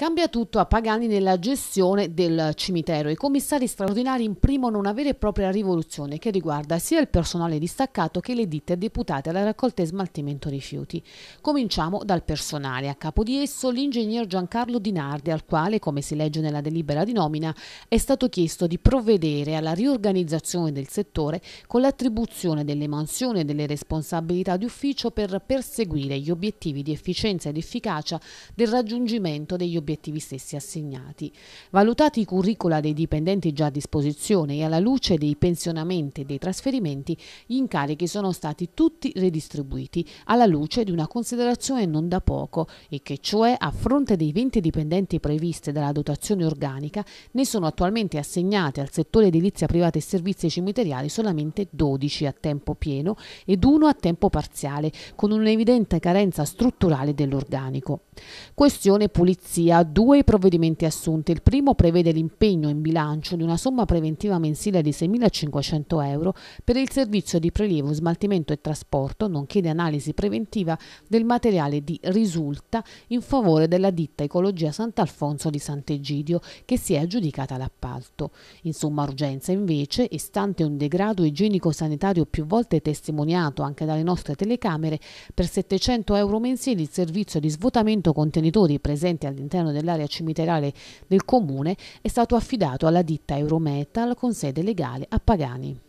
Cambia tutto a Pagani nella gestione del cimitero. I commissari straordinari imprimono una vera e propria rivoluzione che riguarda sia il personale distaccato che le ditte deputate alla raccolta e smaltimento rifiuti. Cominciamo dal personale. A capo di esso l'ingegner Giancarlo Dinardi, al quale, come si legge nella delibera di nomina, è stato chiesto di provvedere alla riorganizzazione del settore con l'attribuzione delle mansioni e delle responsabilità di ufficio per perseguire gli obiettivi di efficienza ed efficacia del raggiungimento degli obiettivi obiettivi stessi assegnati. Valutati i curricula dei dipendenti già a disposizione e alla luce dei pensionamenti e dei trasferimenti, gli incarichi sono stati tutti redistribuiti alla luce di una considerazione non da poco e che cioè a fronte dei 20 dipendenti previste dalla dotazione organica ne sono attualmente assegnati al settore edilizia privata e servizi cimiteriali solamente 12 a tempo pieno ed uno a tempo parziale con un'evidente carenza strutturale dell'organico. Questione pulizia da due provvedimenti assunti. Il primo prevede l'impegno in bilancio di una somma preventiva mensile di 6.500 euro per il servizio di prelievo, smaltimento e trasporto, nonché di analisi preventiva del materiale di risulta in favore della ditta Ecologia Sant'Alfonso di Sant'Egidio che si è aggiudicata l'appalto. In somma urgenza invece, istante un degrado igienico-sanitario più volte testimoniato anche dalle nostre telecamere, per 700 euro mensili il servizio di svuotamento contenitori presenti all'interno all'interno dell'area cimiteriale del comune è stato affidato alla ditta Eurometal con sede legale a Pagani.